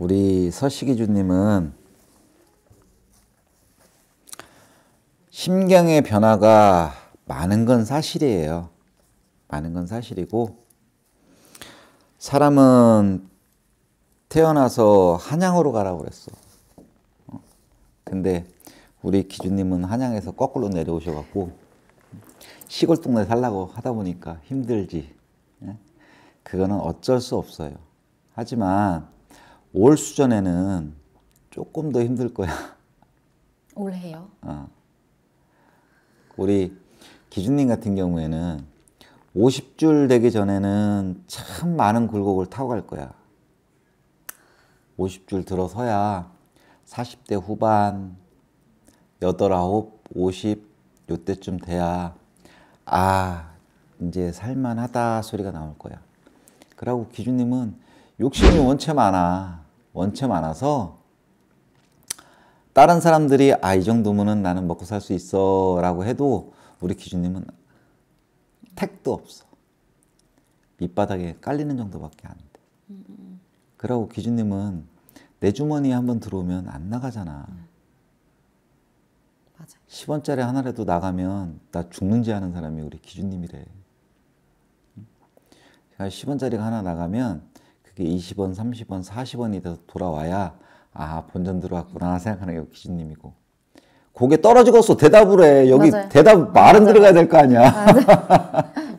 우리 서식이주님은 심경의 변화가 많은 건 사실이에요. 많은 건 사실이고, 사람은 태어나서 한양으로 가라고 그랬어. 어? 근데 우리 기준님은 한양에서 거꾸로 내려오셔갖고 시골 동네 살라고 하다 보니까 힘들지. 예? 그거는 어쩔 수 없어요. 하지만 올 수전에는 조금 더 힘들 거야. 올해요? 어. 우리 기준님 같은 경우에는 50줄 되기 전에는 참 많은 굴곡을 타고 갈 거야. 50줄 들어서야 40대 후반, 8, 9, 50, 요때쯤 돼야 아, 이제 살만하다 소리가 나올 거야. 그러고 기준님은 욕심이 원체 많아. 원체 많아서 다른 사람들이 아 이 정도면은 나는 먹고 살 수 있어 라고 해도 우리 기준님은 택도 없어 밑바닥에 깔리는 정도밖에 안 돼. 음. 그러고 기준님은 내 주머니에 한 번 들어오면 안 나가잖아. 음. 맞아. 10원짜리 하나라도 나가면 나 죽는지 하는 사람이 우리 기준님이래. 10원짜리가 하나 나가면 그게 20원, 30원, 40원이 돼서 돌아와야 아 본전 들어왔구나 생각하는 게 기준님이고 고개 떨어지고서 대답을 해 여기 맞아요. 대답 말은 맞아요. 들어가야 될 거 아니야 맞아요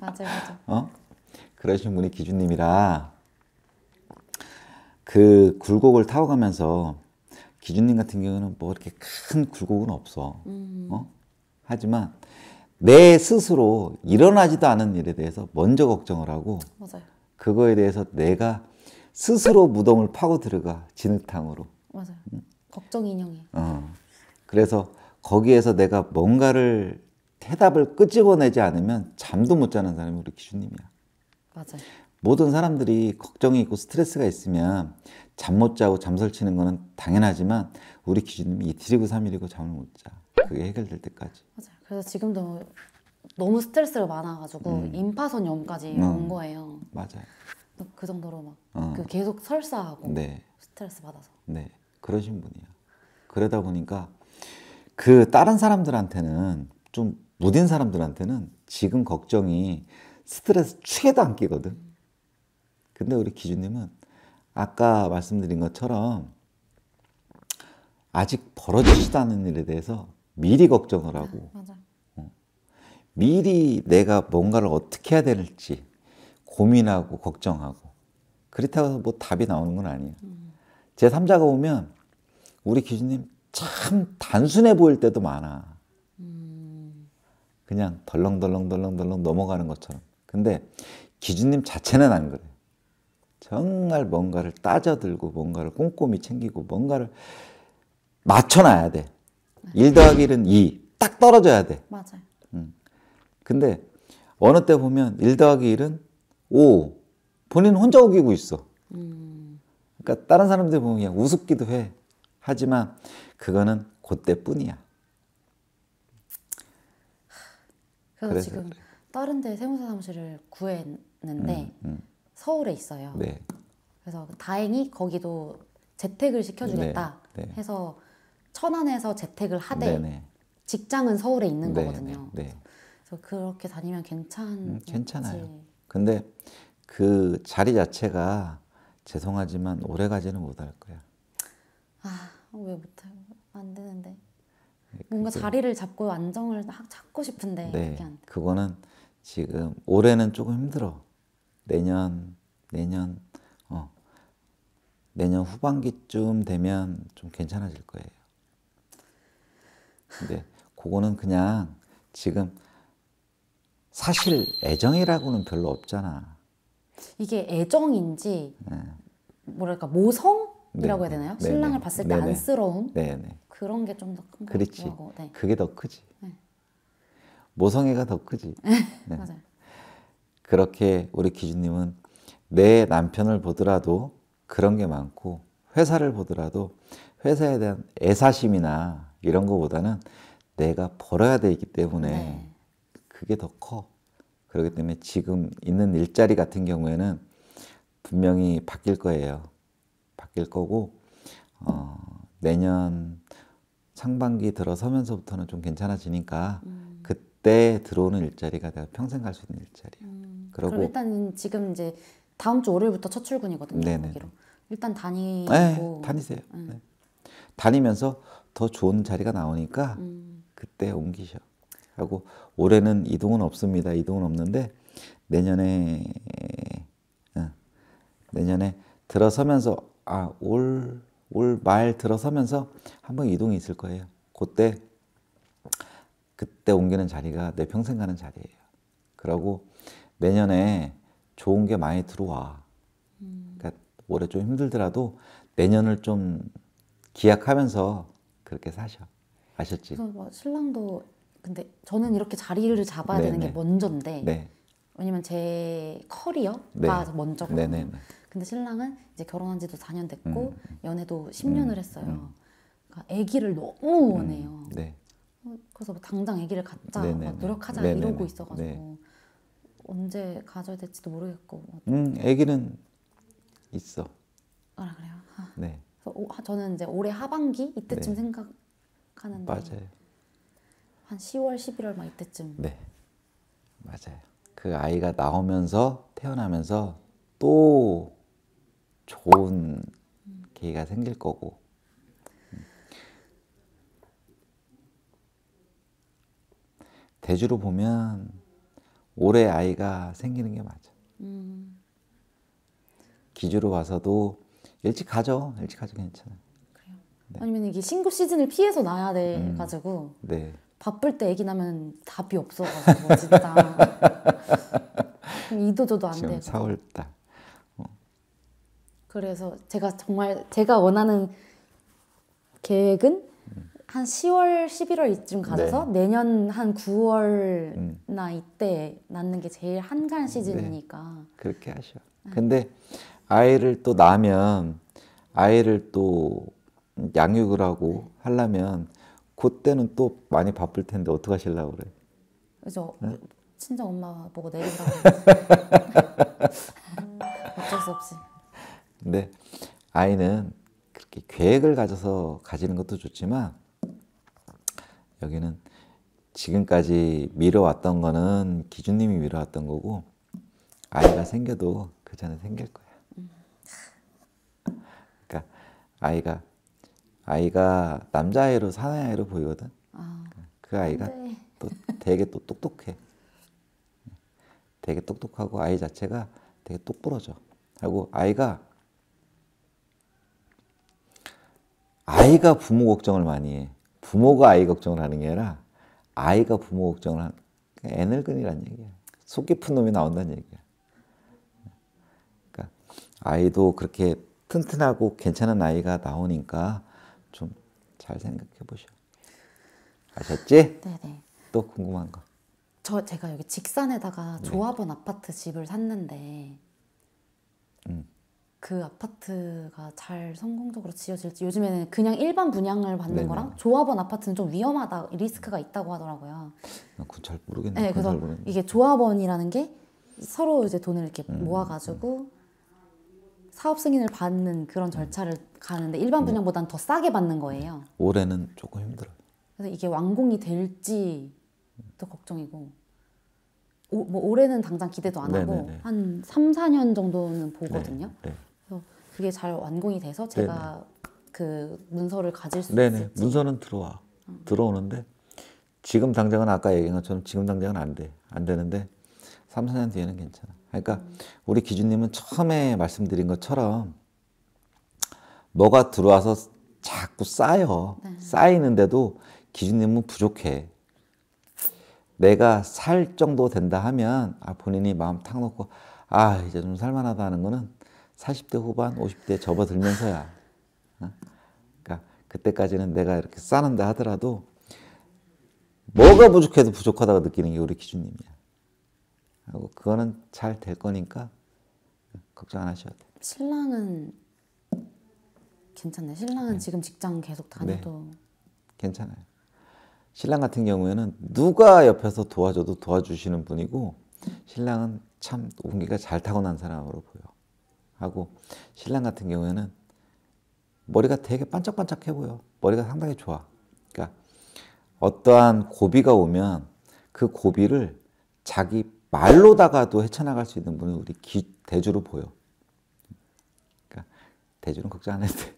맞아요, 어? 그러신 분이 기준님이라 그 굴곡을 타고 가면서 기준님 같은 경우는 뭐 이렇게 큰 굴곡은 없어 음. 어? 하지만 내 스스로 일어나지도 않은 일에 대해서 먼저 걱정을 하고 맞아요. 그거에 대해서 내가 스스로 무덤을 파고 들어가 진흙탕으로. 맞아요. 응? 걱정 인형이. 어. 그래서 거기에서 내가 뭔가를 해답을 끄집어내지 않으면 잠도 못 자는 사람이 우리 기준님이야. 맞아요. 모든 사람들이 걱정이 있고 스트레스가 있으면 잠 못 자고 잠설치는 거는 당연하지만 우리 기준님이 이틀이고 삼일이고 잠을 못 자. 그게 해결될 때까지. 맞아요. 그래서 지금도 너무 스트레스가 많아가지고 음. 임파선염까지 음. 어. 온 거예요. 맞아요. 그 정도로 막 어. 그 계속 설사하고 네. 스트레스 받아서. 네, 그러신 분이야. 그러다 보니까 그 다른 사람들한테는 좀 무딘 사람들한테는 지금 걱정이 스트레스 최대 도안 끼거든. 근데 우리 기준님은 아까 말씀드린 것처럼 아직 벌어지지도 않은 일에 대해서 미리 걱정을 하고 아, 미리 내가 뭔가를 어떻게 해야 될지 고민하고 걱정하고 그렇다고 해서 뭐 답이 나오는 건 아니에요. 제 3자가 오면 우리 기준님 참 단순해 보일 때도 많아. 그냥 덜렁덜렁덜렁덜렁 넘어가는 것처럼. 근데 기준님 자체는 안 그래요. 정말 뭔가를 따져들고 뭔가를 꼼꼼히 챙기고 뭔가를 맞춰놔야 돼. 1 더하기 1은 2. 딱 떨어져야 돼. 맞아요. 음. 근데 어느 때 보면 1 더하기 1은 오 본인 혼자 우기고 있어. 음. 그러니까 다른 사람들 보면 그냥 우습기도 해. 하지만 그거는 그때뿐이야. 그래서, 그래서 지금 다른 데 세무사 사무실을 구했는데 음, 음. 서울에 있어요. 네. 그래서 다행히 거기도 재택을 시켜주겠다 네, 네. 해서 천안에서 재택을 하되 네, 네. 직장은 서울에 있는 네, 거거든요. 그래서 그렇게 다니면 괜찮. 음, 괜찮아요. 근데 그 자리 자체가 죄송하지만 오래 가지는 못할 거야. 아, 왜못해안 되는데. 네, 뭔가 자리를 잡고 안정을 찾고 싶은데 네, 그게 안 돼. 그거는 지금 올해는 조금 힘들어. 내년, 내년, 어, 내년 후반기쯤 되면 좀 괜찮아질 거예요. 근데 그거는 그냥 지금 사실 애정이라고는 별로 없잖아. 이게 애정인지 네. 뭐랄까 모성이라고 해야 네, 네. 되나요? 네, 신랑을 봤을 때 네네. 안쓰러움 네네. 그런 게 좀 더큰거고 네. 그게 더 크지. 네. 모성애가 더 크지. 맞아요. 그렇게 우리 기준님은 내 남편을 보더라도 그런 게 많고 회사를 보더라도 회사에 대한 애사심이나 이런 거보다는 내가 벌어야 되기 때문에 그게 더 커. 그렇기 때문에 지금 있는 일자리 같은 경우에는 분명히 바뀔 거예요. 바뀔 거고 어, 내년 상반기 들어서면서부터는 좀 괜찮아지니까 음. 그때 들어오는 일자리가 내가 평생 갈 수 있는 일자리야. 음. 그고 일단 지금 이제 다음 주 월요일부터 첫 출근이거든요. 네네. 거기로. 일단 다니고 네, 다니세요. 음. 네. 다니면서 더 좋은 자리가 나오니까 음. 그때 옮기셔. 하고 올해는 이동은 없습니다. 이동은 없는데 내년에 어, 내년에 들어서면서 아올 올 말 들어서면서 한번 이동이 있을 거예요. 그때 그때 옮기는 자리가 내 평생 가는 자리예요. 그러고 내년에 좋은 게 많이 들어와. 그러니까 올해 좀 힘들더라도 내년을 좀 기약하면서 그렇게 사셔. 아셨지? 뭐 신랑도 근데 저는 이렇게 자리를 잡아야 네네. 되는 게 먼저인데 네. 왜냐면 제 커리어가 네. 먼저고 네네. 근데 신랑은 이제 결혼한 지도 4년 됐고 음. 연애도 10년을 음. 했어요. 음. 그러니까 아기를 너무 음. 원해요. 네. 어, 그래서 뭐 당장 아기를 갖자, 막 노력하자 이러고 네. 있어가지고 언제 가져야 될지도 모르겠고. 음, 아기는 있어. 아 그래요. 아. 네. 그래서 오, 저는 이제 올해 하반기 이때쯤 네. 생각하는데. 맞아요. 한 10월, 11월 막 이때쯤. 네, 맞아요. 그 아이가 나오면서 태어나면서 또 좋은 계기가 생길 거고. 음. 대주로 보면 올해 아이가 생기는 게 맞아. 음. 기주로 봐서도 일찍 가죠. 일찍 가죠 괜찮아. 요 네. 아니면 이게 신고 시즌을 피해서 나야 음. 돼 가지고. 네. 바쁠 때 애기 나면 답이 없어가지고 진짜 이도저도 안 되고 4월달 어. 그래서 제가 정말 제가 원하는 계획은 음. 한 10월 11월 이쯤 가서 네. 내년 한 9월나 음. 이때 낳는 게 제일 한가 네. 시즌이니까 네. 그렇게 하셔 네. 근데 아이를 또 낳으면 아이를 또 양육을 하고 네. 하려면 그때는 또 많이 바쁠 텐데 어떡 하실라고 그래? 그래서 네? 친정 엄마 보고 내린다고 어쩔 수 없이. 근데 아이는 그렇게 계획을 가져서 가지는 것도 좋지만 여기는 지금까지 미뤄왔던 거는 기준님이 미뤄왔던 거고 아이가 생겨도 그 전에 생길 거야. 음. 그러니까 아이가 아이가 남자아이로 사나이아이로 보이거든. 아, 그 아이가 또 되게 또 똑똑해. 되게 똑똑하고 아이 자체가 되게 똑부러져. 하고 아이가 아이가 부모 걱정을 많이 해. 부모가 아이 걱정을 하는 게 아니라 아이가 부모 걱정을 한 애늙은이란 얘기야. 속 깊은 놈이 나온다는 얘기야. 그러니까 아이도 그렇게 튼튼하고 괜찮은 아이가 나오니까 좀잘 생각해 보셔. 아셨지? 네네. 또 궁금한 거. 저 제가 여기 직산에다가 네. 조합원 아파트 집을 샀는데 음. 그 아파트가 잘 성공적으로 지어질지 요즘에는 그냥 일반 분양을 받는 네네. 거랑 조합원 아파트는 좀 위험하다 리스크가 있다고 하더라고요. 그건 잘 모르겠네. 네, 그래서 모르겠네. 이게 조합원이라는 게 서로 이제 돈을 이렇게 음, 모아가지고 음. 사업 승인을 받는 그런 절차를 가는데 일반 네. 분양보다는 더 싸게 받는 거예요. 올해는 조금 힘들어 그래서 이게 완공이 될지 또 걱정이고 오, 뭐 올해는 당장 기대도 안 하고 네네네. 한 3, 4년 정도는 보거든요. 네, 네. 그래서 그게 잘 완공이 돼서 제가 네네. 그 문서를 가질 수 네네. 있을지. 문서는 들어와. 음. 들어오는데 지금 당장은 아까 얘기한 것처럼 지금 당장은 안 돼. 안 되는데 3, 4년 뒤에는 괜찮아. 그러니까 우리 기준님은 처음에 말씀드린 것처럼 뭐가 들어와서 자꾸 쌓여 네. 쌓이는데도 기준님은 부족해. 내가 살 정도 된다 하면 아 본인이 마음 탁 놓고 아 이제 좀 살만하다 하는 거는 40대 후반 50대 접어들면서야. 어? 그러니까 그때까지는 내가 이렇게 싸는다 하더라도 뭐가 부족해도 부족하다고 느끼는 게 우리 기준님이야. 하고 그거는 잘 될 거니까 걱정 안 하셔도 돼요. 신랑은 괜찮나 신랑은 네. 지금 직장 계속 네. 다녀도 네. 괜찮아요. 신랑 같은 경우에는 누가 옆에서 도와줘도 도와주시는 분이고 신랑은 참 운기가 잘 타고난 사람으로 보여. 하고 신랑 같은 경우에는 머리가 되게 반짝반짝해 보여. 머리가 상당히 좋아. 그러니까 어떠한 고비가 오면 그 고비를 자기 말로다가도 헤쳐나갈 수 있는 분은 우리 기, 대주로 보여. 그러니까 대주는 걱정 안 해도 돼.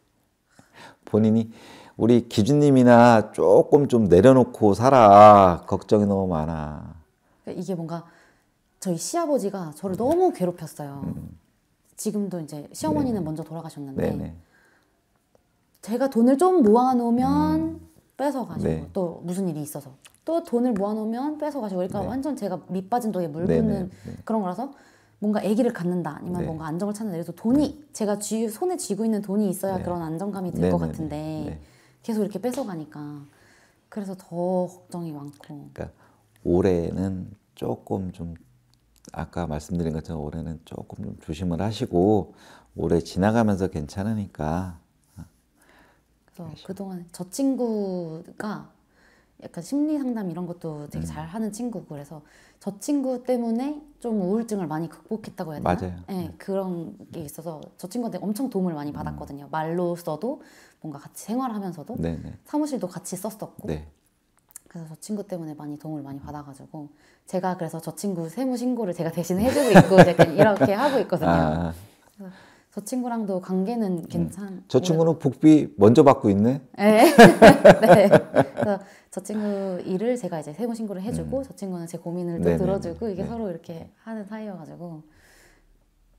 본인이 우리 기준님이나 조금 좀 내려놓고 살아. 걱정이 너무 많아. 그러니까 이게 뭔가 저희 시아버지가 저를 음. 너무 괴롭혔어요. 음, 음. 지금도 이제 시어머니는 네. 네. 먼저 돌아가셨는데 네, 네. 제가 돈을 좀 모아놓으면 음. 뺏어가지고 네. 또 무슨 일이 있어서 또 돈을 모아놓으면 뺏어가지고 그러니까 네. 완전 제가 밑빠진 독에 물 네, 네, 붓는 네. 그런 거라서 뭔가 아기를 갖는다 아니면 뭔가 안정을 찾는다 그래서 돈이 제가 쥐, 손에 쥐고 있는 돈이 있어야 그런 안정감이 들것 같은데 계속 이렇게 뺏어가니까 그래서 더 걱정이 많고 그러니까 올해는 조금 좀 아까 말씀드린 것처럼 올해는 조금 좀 조심을 하시고 올해 지나가면서 괜찮으니까. 그래서 그동안 저 친구가 약간 심리 상담 이런 것도 되게 음. 잘 하는 친구고 그래서 저 친구 때문에 좀 우울증을 많이 극복했다고 해야 되나? 맞아요. 네, 그런 게 있어서 저 친구한테 엄청 도움을 많이 음. 받았거든요. 음. 말로써도 뭔가 같이 생활하면서도 네네. 네. 사무실도 같이 썼었고 네. 그래서 저 친구 때문에 많이 도움을 많이 음. 받아가지고 제가 그래서 저 친구 세무 신고를 제가 대신 해주고 있고 약간 이렇게 하고 있거든요. 아. 저 친구랑도 관계는 음. 괜찮. 저 친구는 복비 먼저 받고 있네. 예. 네. 그래서 저 친구 일을 제가 이제 세무 신고를 해주고 음. 저 친구는 제 고민을 또 들어주고 이게 네. 서로 이렇게 하는 사이여가지고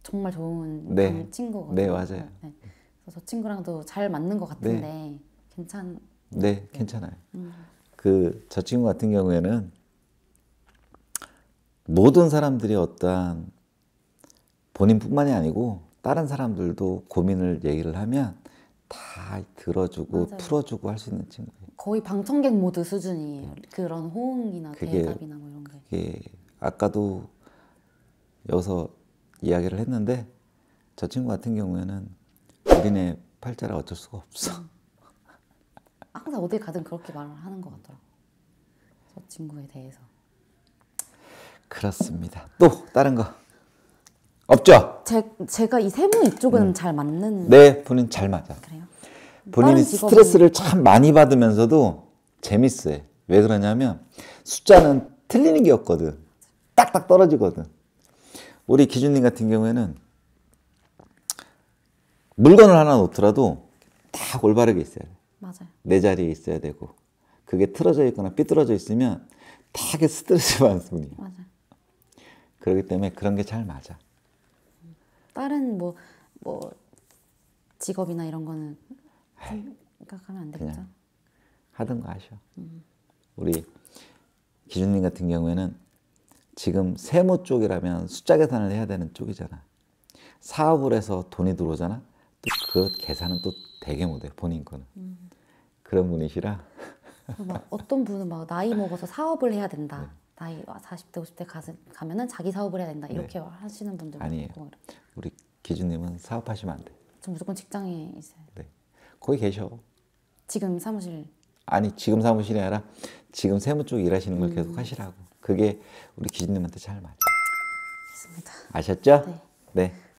정말 좋은 네. 친구거든요. 네 맞아요. 네. 그래서 저 친구랑도 잘 맞는 것 같은데 네. 괜찮. 네 괜찮아요. 음. 그저 친구 같은 경우에는 모든 사람들이 어떠한 본인뿐만이 아니고 다른 사람들도 고민을 얘기를 하면 다 들어주고 맞아요. 풀어주고 할 수 있는 친구예요. 거의 방청객 모드 수준이에요. 그런 호응이나 그게, 대답이나 뭐 이런 게. 그게 아까도 여기서 이야기를 했는데 저 친구 같은 경우에는 우리네 팔자라 어쩔 수가 없어. 항상 어디 가든 그렇게 말을 하는 것 같더라고. 저 친구에 대해서. 그렇습니다. 또 다른 거. 없죠? 제, 제가 이 세무 이쪽은 음. 잘 맞는. 네, 본인 잘 맞아. 그래요? 본인이 직업은... 스트레스를 참 많이 받으면서도 재밌어해. 왜 그러냐면 숫자는 틀리는 게 없거든. 딱딱 떨어지거든. 우리 기준님 같은 경우에는 물건을 하나 놓더라도 딱 올바르게 있어야 돼. 맞아요. 내 자리에 있어야 되고 그게 틀어져 있거나 삐뚤어져 있으면 다 스트레스 받습니다. 맞아요. 그렇기 때문에 그런 게 잘 맞아. 다른 뭐, 뭐 직업이나 이런 거는 생각하면 안 되겠죠? 하던 거 하셔. 음. 우리 기준님 같은 경우에는 지금 세무 쪽이라면 숫자 계산을 해야 되는 쪽이잖아. 사업을 해서 돈이 들어오잖아. 또 그 계산은 또 되게 못해 본인 거는. 음. 그런 분이시라. 막 어떤 분은 막 나이 먹어서 사업을 해야 된다. 네. 나이 40대 50대 가스, 가면은 자기 사업을 해야 된다 네. 이렇게 네. 하시는 분들 아니에요. 많고. 우리 기준님은 사업하시면 안 돼. 전 무조건 직장에 있어요. 네, 거기 계셔. 지금 사무실. 아니 지금 사무실이 아니라 지금 세무 쪽 일하시는 걸 음. 계속 하시라고. 그게 우리 기준님한테 잘 맞아. 습니다 아셨죠? 네. 네.